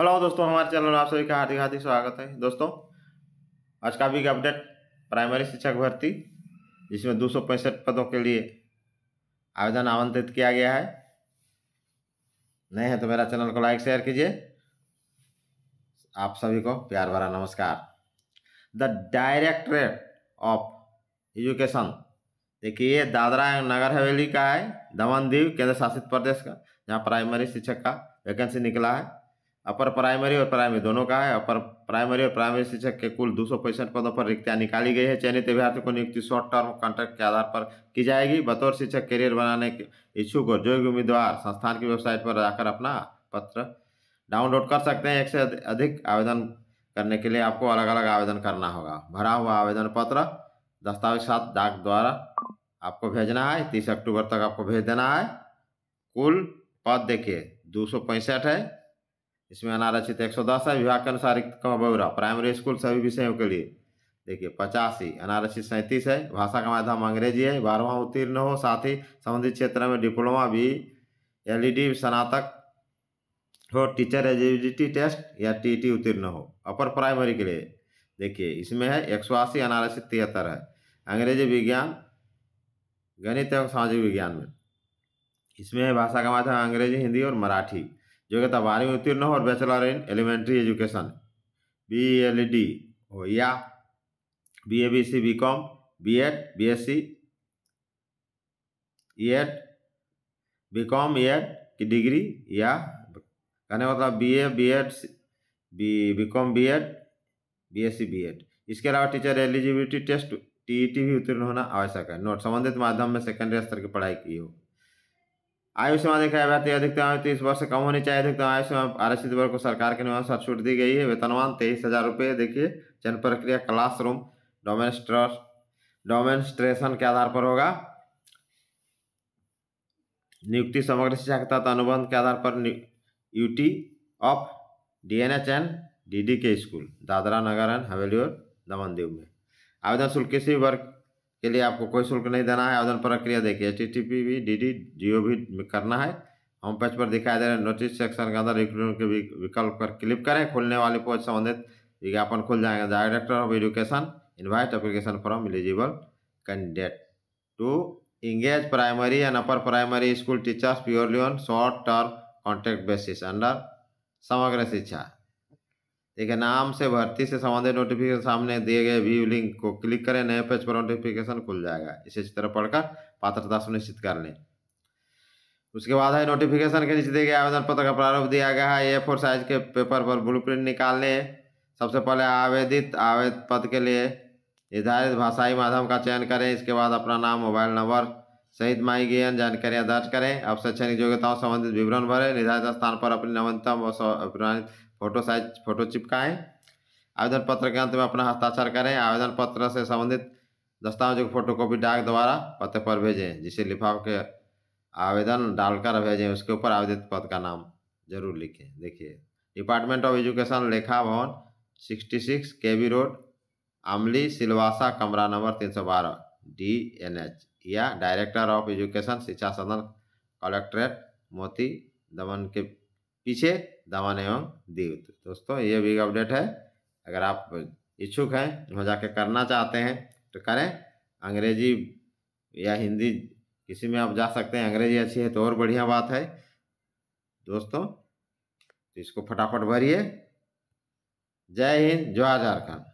hello दोस्तों हमारे channel में आप सभी का हार्दिक हार्दिक स्वागत है दोस्तों आज का बिग अपडेट प्राइमरी शिक्षक भर्ती जिसमें दो पदों के लिए आवेदन आमंत्रित किया गया है नहीं है तो मेरा चैनल को लाइक शेयर कीजिए आप सभी को प्यार भरा नमस्कार द डायरेक्टरेट ऑफ एजुकेशन देखिए ये दादरा नगर हवेली का है दमन दीव केंद्र शासित प्रदेश का जहाँ प्राइमरी शिक्षक का वैकेंसी निकला है अपर प्राइमरी और प्राइमरी दोनों का है अपर प्राइमरी और प्राइमरी शिक्षक के कुल दो पदों पर रिक्तियाँ निकाली गई है चयनित अभ्यर्थियों को नियुक्ति शॉर्ट टर्म कॉन्ट्रैक्ट के आधार पर की जाएगी बतौर शिक्षक करियर बनाने के इच्छुक और जो उम्मीदवार संस्थान की वेबसाइट पर जाकर अपना पत्र डाउनलोड कर सकते हैं एक से अधिक आवेदन करने के लिए आपको अलग अलग आवेदन करना होगा भरा हुआ आवेदन पत्र दस्तावेज साथ डाक द्वारा आपको भेजना है तीस अक्टूबर तक आपको भेज देना है कुल पद देखिए दो है इसमें अनारक्षित तो एक सौ दस है विभाग के अनुसार रिक्त ब्यौरा प्राइमरी स्कूल सभी विषयों के लिए देखिए पचासी अनारक्षित सैंतीस है भाषा का माध्यम अंग्रेजी है बारहवा उत्तीर्ण हो साथ ही संबंधित क्षेत्र में डिप्लोमा भी एलईडी e स्नातक हो टीचर एलिजिबिलिटी टेस्ट या टीटी e उत्तीर्ण हो अपर प्राइमरी के लिए देखिए इसमें है एक सौ अस्सी अनारक्षित तिहत्तर है अंग्रेजी विज्ञान गणित एवं सामाजिक विज्ञान में इसमें है भाषा का माध्यम अंग्रेजी हिंदी और मराठी योग्यता बारहवीं उत्तीर्ण हो और bachelor in elementary education B L D हो या B A B C B com B ed B S C ed B com ed की डिग्री या कहने का मतलब B A B ed B B com B ed B S C B ed इसके अलावा teacher eligibility test T E T भी उत्तीर्ण होना आवश्यक है नोट संबंधित माध्यम में सेकेंडरी स्तर की पढ़ाई की हो आयु सीमा देखा जाए तो अधिकतम आयु तीस वर्ष से कम होनी चाहिए अधिकतम आयु सीमा आरक्षित वर्ग को सरकार के नियमानुसार छूट दी गई है वेतनमान तेईस हजार रुपये देखिए चयन प्रक्रिया क्लासरूम डोमेस्ट्र डोमेस्ट्रेशन के आधार पर होगा नियुक्ति समग्र शिक्षा के तहत अनुबंध के आधार पर UT of DNH and D के स्कूल दादरा नगर एंड हवेली और दमन दीव में आवेदन शुल्क किसी वर्ग के लिए आपको कोई शुल्क नहीं देना है आवेदन प्रक्रिया देखिए H T T P D D G O करना है होम पेज पर दिखाई दे रहे नोटिस सेक्शन के अंदर रिक्रूटमेंट के विकल्प पर क्लिक करें खुलने वाले पोस्ट संबंधित विज्ञापन खुल जाएंगे director of education invite application form eligible candidate to engage primary and upper primary school teachers purely on short term contract basis under Samagra Shiksha देखिए नाम से भर्ती से संबंधित नोटिफिकेशन सामने दिए गए व्यू लिंक को क्लिक करें नए पेज पर नोटिफिकेशन खुल जाएगा इसे इस तरह पढ़कर पात्रता सुनिश्चित कर लें उसके बाद है नोटिफिकेशन के नीचे दिए गए आवेदन पत्र का प्रारूप दिया गया है ए फोर साइज के पेपर पर ब्लू प्रिंट निकाल लें सबसे पहले आवेदित आवेद पद के लिए निर्धारित भाषाई माध्यम का चयन करें इसके बाद अपना नाम मोबाइल नंबर सहित माई गई जानकारियाँ दर्ज करें अब शैक्षणिक योग्यताओं संबंधित विवरण भरें निर्धारित स्थान पर अपनी नवीनतम और फोटो साइज फोटो चिपकाएं आवेदन पत्र के अंत में अपना हस्ताक्षर करें आवेदन पत्र से संबंधित दस्तावेजों की फोटोकॉपी डाक द्वारा पते पर भेजें जिसे लिफाफ के आवेदन डालकर भेजें उसके ऊपर आवेदित पद का नाम जरूर लिखें देखिए डिपार्टमेंट ऑफ एजुकेशन लेखा भवन सिक्सटी सिक्स के बी रोड आमली सिलवासा कमरा नंबर तीन सौ बारह डी एन एच या director of education Shiksha Sadan collectorate मोती दमन के पीछे दमन एवं दीव दोस्तों ये बिग अपडेट है अगर आप इच्छुक हैं वहाँ जाके करना चाहते हैं तो करें अंग्रेजी या हिंदी किसी में आप जा सकते हैं अंग्रेजी अच्छी है तो और बढ़िया बात है दोस्तों तो इसको फटाफट भरिए जय हिंद जय झारखंड